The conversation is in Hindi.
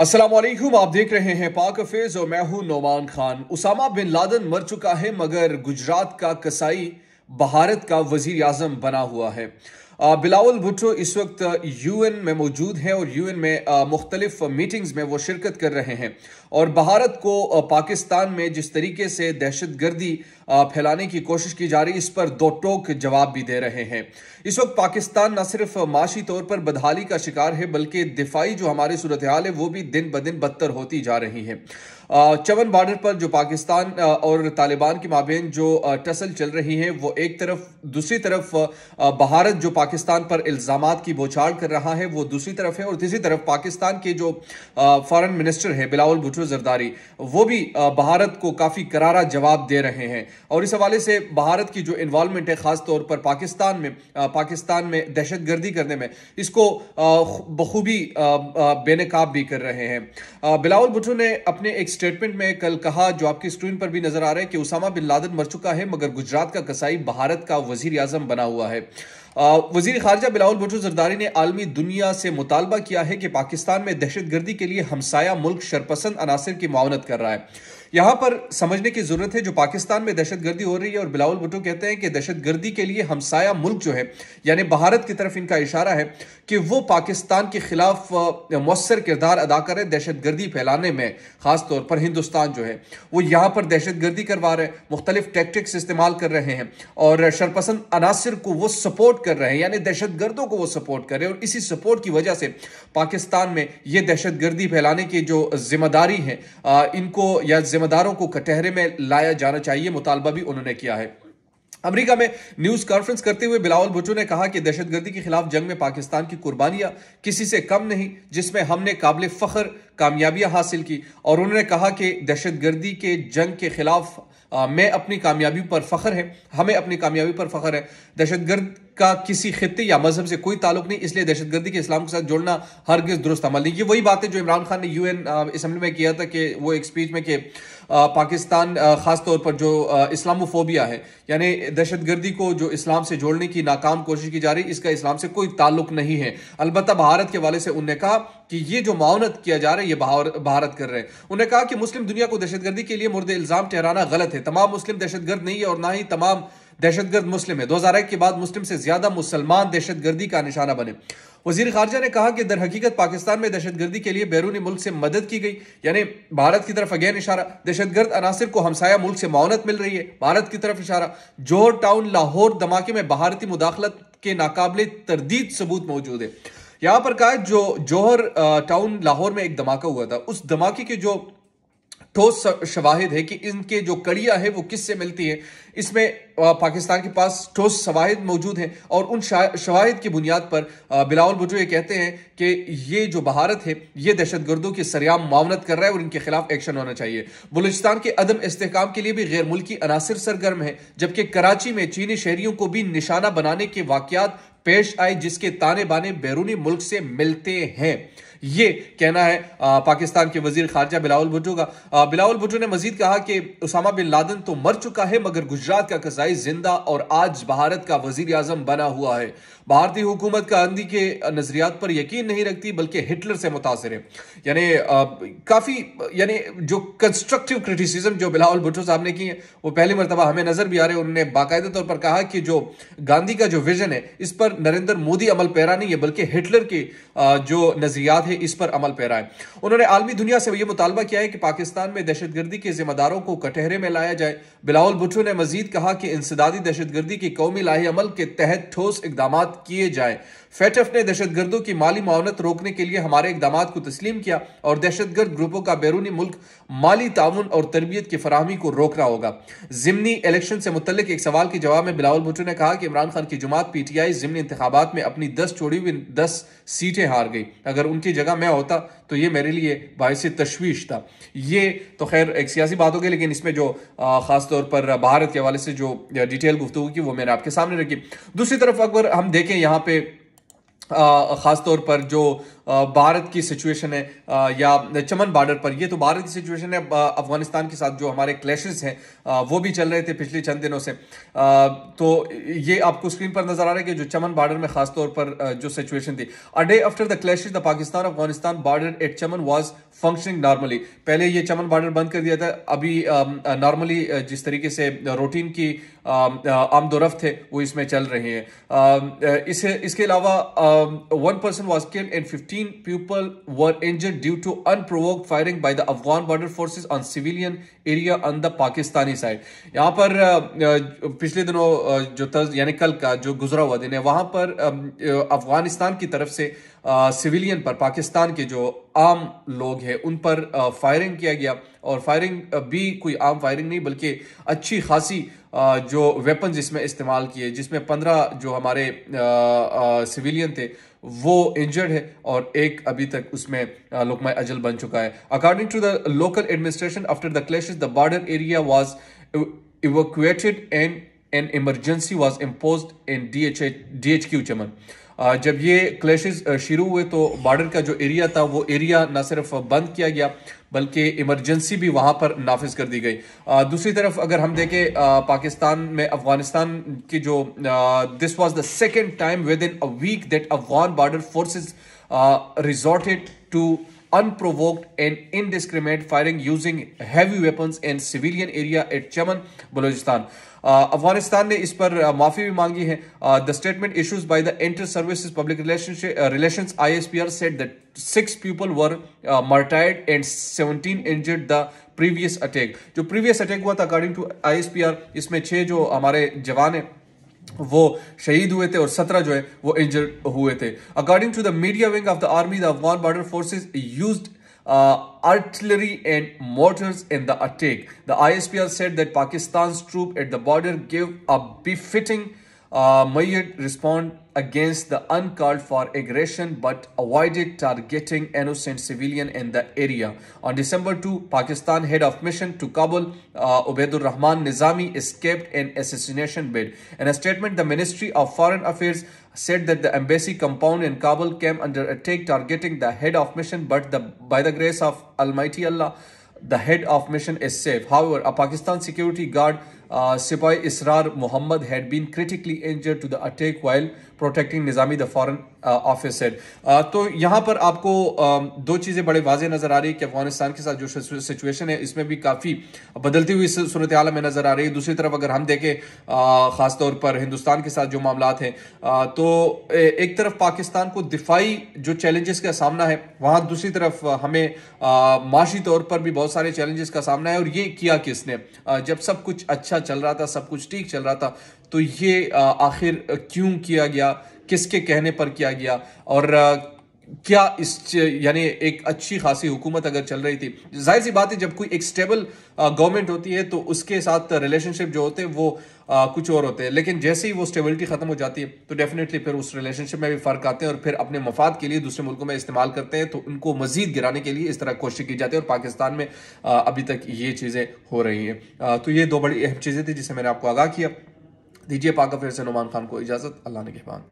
असलम आप देख रहे हैं पाक अफेज और मैं हूं Noman Khan Osama bin Laden मर चुका है मगर गुजरात का कसाई भारत का वजीर आजम बना हुआ है बिलावल भुट्टो इस वक्त यूएन में मौजूद हैं और यूएन में मुख्तलिफ मीटिंग्स में वो शिरकत कर रहे हैं और भारत को पाकिस्तान में जिस तरीके से दहशत गर्दी फैलाने की कोशिश की जा रही इस पर दो टोक जवाब भी दे रहे हैं इस वक्त पाकिस्तान न सिर्फ माशी तौर पर बदहाली का शिकार है बल्कि दिफाई जो हमारी सूरत हाल है वो भी दिन ब दिन बदतर होती जा रही है चवन बॉर्डर पर जो पाकिस्तान और तालिबान के माबेन जो टसल चल रही है वो एक तरफ दूसरी तरफ भारत जो पाकिस्तान पर इल्ज़ाम की बौछाड़ कर रहा है वो दूसरी तरफ है और तीसरी तरफ पाकिस्तान के जो फॉरेन मिनिस्टर है बिलावल भुटो जरदारी वो भी भारत को काफ़ी करारा जवाब दे रहे हैं और इस हवाले से भारत की जो इन्वॉलमेंट है ख़ास तौर पर पाकिस्तान में पाकिस्तान में दहशत गर्दी करने में इसको बखूबी बेनकाब भी कर रहे हैं बिलावल भुटो ने अपने एक स्टेटमेंट में कल कहा जो आपकी स्क्रीन पर भी नज़र आ रहा है कि उसामा बिन लादन मर चुका है मगर गुजरात का कसाई भारत का वजीर अजम बना हुआ है वजीर खारजा बिलावल भुटो जरदारी ने आलमी दुनिया से मुतालबा किया है कि पाकिस्तान में दहशत गर्दी के लिए हमसाया मुल्क शरपसंद अनासर की मावनत कर रहा है यहाँ पर समझने की जरूरत है जो पाकिस्तान में दहशतगर्दी हो रही है और बिलावल भुट्टो कहते हैं कि दहशतगर्दी के लिए हमसाया मुल्क जो है यानी भारत की तरफ इनका इशारा है कि वो पाकिस्तान के खिलाफ मौसर किरदार अदा करें दहशतगर्दी फैलाने में खासतौर पर हिंदुस्तान जो है वो यहाँ पर दहशतगर्दी करवा रहे हैं मुख्तलिफ टेक्टिक्स इस्तेमाल कर रहे हैं और शरपसंद अनासर को वो सपोर्ट कर रहे हैं यानी दहशतगर्दों को वो सपोर्ट कर रहे हैं और इसी सपोर्ट की वजह से पाकिस्तान में ये दहशतगर्दी फैलाने की जो जिम्मेदारी है इनको या जिम्मेदारों को कटहरे में लाया जाना चाहिए मुतालबा भी उन्होंने किया है अमेरिका में न्यूज कॉन्फ्रेंस करते हुए बिलावल भुट्टो ने कहा कि दहशतगर्दी के खिलाफ जंग में पाकिस्तान की कुर्बानियां किसी से कम नहीं जिसमें हमने काबिल फखर कामयाबियां हासिल की और उन्होंने कहा कि दहशतगर्दी के जंग के खिलाफ आ, मैं अपनी कामयाबी पर फखर है हमें अपनी कामयाबी पर फखर है दहशतगर्द का किसी खत्े या मजहब से कोई ताल्लुक नहीं इसलिए दहशतगर्दी के इस्लाम के साथ जोड़ना किस दुरुस्त अमल नहीं ये वही बात है जो इमरान खान ने यूएन असेंबली में किया था कि वो एक स्पीच में कि पाकिस्तान ख़ासतौर पर जो इस्लामोफोबिया है यानी दहशतगर्दी को जो इस्लाम से जोड़ने की नाकाम कोशिश की जा रही इसका इस्लाम से कोई ताल्लुक नहीं है अलबत् भारत के वाले से उनने कहा कि ये जो मावनत किया जा रहा है ये भारत कर रहे हैं उन्होंने कहा कि मुस्लिम दुनिया को दहशतगर्दी के लिए मुर्द इल्ज़ाम ठहराना गलत है तमाम मुस्लिम दहशतगर्द नहीं है और ना ही तमाम दहशतगर्द मुस्लिम है दो हजार एक के बाद मुस्लिम से ज्यादा मुसलमान दहशतगर्दी का निशाना बने वजीर खारजा ने कहा कि दर हकीकत पाकिस्तान में दहशतगर्दी के लिए बैरूनी मुल्क से मदद की गई यानी भारत की तरफ अगेन इशारा दहशतगर्द अनासर को हमसाया मुल्क से मौनत मिल रही है भारत की तरफ इशारा जोहर टाउन लाहौर धमाके में भारतीय मुदाखलत के नाकबले तरदीद सबूत मौजूद है यहाँ पर कहा जो जोहर टाउन लाहौर में एक धमाका हुआ था उस धमाके के जो ठोस शवाहिद है कि इनके जो कड़िया है वो किससे मिलती है इसमें पाकिस्तान के पास ठोस शवाहिद मौजूद हैं और उन शवाहिद की बुनियाद पर बिलावल भुटो ये कहते हैं कि ये जो भारत है ये दहशत गर्दों की सरियाम मावनत कर रहा है और इनके खिलाफ एक्शन होना चाहिए बलूचिस्तान के अदम इसकाम के लिए भी गैर मुल्की अनासर सरगर्म है जबकि कराची में चीनी शहरीों को भी निशाना बनाने के वाकत पेश आए जिसके ताने बाने बैरूनी मुल्क से मिलते हैं ये कहना है पाकिस्तान के वजीर खारजा बिलावल भुट्टो का बिलावल भुट्टो ने मजीद कहा कि उसामा बिन लादन तो मर चुका है मगर गुजरात का कसाई जिंदा और आज भारत का वजीर आजम बना हुआ है भारतीय हुकूमत का अंधी के नजरियात पर यकीन नहीं रखती बल्कि हिटलर से मुतासर है यानी काफ़ी यानी जो कंस्ट्रक्टिव क्रिटिसिज्म जो बिलावल भुट्टो साहब ने की है वो पहली मरतबा हमें नज़र भी आ रहे हैं उन्होंने बाकायदा तौर पर कहा कि जो गांधी का जो विजन है इस पर नरेंद्र मोदी अमल पैरा नहीं है बल्कि हिटलर के जो नजरियात है इस पर अमल है उन्होंने आलमी दुनिया से यह मुतालबा किया है कि पाकिस्तान में दहशतगर्दी के जिम्मेदारों को कटहरे में लाया जाए बिलावल भुट्टो ने मजीद कहा कि इंसदादी दहशतगर्दी की कौमी लाही अमल के तहत ठोस इकदाम किए जाए फैटफ ने दहशतगर्दों की माली मावनत रोकने के लिए हमारे इकदाम को तस्लीम किया और दहशतगर्द ग्रुपों का बैरूनी मुल्क माली ताउन और तरबियत की फरहमी को रोकना होगा जिमनी इलेक्शन से मुतल एक सवाल के जवाब में बिलावल भुटो ने कहा कि इमरान खान की जुमात पी टी आई जिमनी इंतबात में अपनी दस छोड़ी हुई दस सीटें हार गई अगर उनकी जगह मैं होता तो ये मेरे लिए बायस तशवीश था ये तो खैर एक सियासी बात हो गई लेकिन इसमें जो ख़ासतौर पर भारत के हवाले से जो डिटेल गुफ्तु की वो मैंने आपके सामने रखी दूसरी तरफ अगर हम देखें यहाँ पे ख़ास तौर पर जो भारत की सिचुएशन है या चमन बॉर्डर पर ये तो भारत की सिचुएशन है अफगानिस्तान के साथ जो हमारे क्लैशेस हैं वो भी चल रहे थे पिछले चंद दिनों से तो ये आपको स्क्रीन पर नजर आ रहा है कि जो चमन बॉर्डर में खासतौर पर जो सिचुएशन थी a day after the clash the Pakistan Afghanistan border at Chaman was functioning normally पहले ये चमन बॉर्डर बंद कर दिया था अभी नॉर्मली जिस तरीके से रोटीन की आमदोरफ्त थे वो इसमें चल रहे हैं इसे इसके अलावा one person was kill and fifteen 15 people were injured due to unprovoked firing by the Afghan border forces on civilian area on the Pakistani side. यहाँ पर uh, uh, पिछले दिनों uh, जो तर्ज यानी कल का जो गुजरा हुआ दिन है वहाँ पर um, अफगानिस्तान की तरफ से सिविलियन पर पाकिस्तान के जो आम लोग हैं उन पर फायरिंग किया गया और फायरिंग भी कोई आम फायरिंग नहीं बल्कि अच्छी खासी जो वेपन्स इसमें इस्तेमाल किए जिसमें पंद्रह जो हमारे सिविलियन थे वो इंजर्ड है और एक अभी तक उसमें लोकमय अजल बन चुका है according to the local administration after the clash the border area was evacuated and an emergency was impose in D H Q Chaman जब ये क्लैशेस शुरू हुए तो बॉर्डर का जो एरिया था वो एरिया ना सिर्फ बंद किया गया बल्कि इमरजेंसी भी वहाँ पर नाफिज कर दी गई दूसरी तरफ अगर हम देखें पाकिस्तान में अफगानिस्तान की जो this was the second time within a week that Afghan border forces resorted to unprovoked and indiscriminate firing using heavy weapons in civilian area at Chaman, Balochistan. Afghanistan uh, ने इस पर uh, माफी भी मांगी है the statement issues by the Inter Services Public Relation I S P R said that six people were martyred and seventeen injured the previous attack जो प्रीवियस अटैक हुआ था according to I S P R इसमें छह जो हमारे जवान हैं वो शहीद हुए थे और सत्रह जो है वो इंजर्ड हुए थे according to the media wing of the army the Afghan border forces used uh, artillery and mortars in the attack. The ISPR said that Pakistan's troops at the border gave a befitting uh, Mayyad respond against the uncalled for aggression but avoided targeting innocent civilian in the area. On December 2, Pakistan head of mission to Kabul, uh, Rahman Nizami escaped an assassination bid. In a statement, the Ministry of Foreign Affairs said that the embassy compound in Kabul came under attack targeting the head of mission but the, by the grace of Almighty Allah, the head of mission is safe. However, a Pakistan security guard uh, Sipai Israr Muhammad had been critically injured to the attack while protecting Nizami, the foreign office head तो यहाँ पर आपको दो चीज़ें बड़े वाजे नज़र आ रही है कि अफगानिस्तान के साथ जो सिचुएशन है इसमें भी काफ़ी बदलती हुई सूरत आलम में नज़र आ रही है दूसरी तरफ अगर हम देखें ख़ासतौर पर हिंदुस्तान के साथ जो मामला हैं तो एक तरफ पाकिस्तान को दिफाई जो चैलेंजेस का सामना है वहां दूसरी तरफ हमें माशी तौर पर भी बहुत सारे चैलेंजेस का सामना है और ये किया किसने जब सब कुछ अच्छा चल रहा था सब कुछ ठीक चल रहा था तो ये आखिर क्यों किया गया किसके कहने पर किया गया और क्या इस यानी एक अच्छी खासी हुकूमत अगर चल रही थी जाहिर सी बात है जब कोई एक स्टेबल गवर्नमेंट होती है तो उसके साथ रिलेशनशिप जो होते हैं वो आ, कुछ और होते हैं लेकिन जैसे ही वो स्टेबिलिटी ख़त्म हो जाती है तो डेफिनेटली फिर उस रिलेशनशिप में भी फ़र्क आते हैं और फिर अपने मफाद के लिए दूसरे मुल्कों में इस्तेमाल करते हैं तो उनको मजीद गिराने के लिए इस तरह कोशिश की जाती है और पाकिस्तान में आ, अभी तक ये चीज़ें हो रही हैं तो ये दो बड़ी अहम चीज़ें थी जिसे मैंने आपको आगाह किया दीजिए पाक अफेयर से नुमान खान को इजाज़त अल्लाह ने के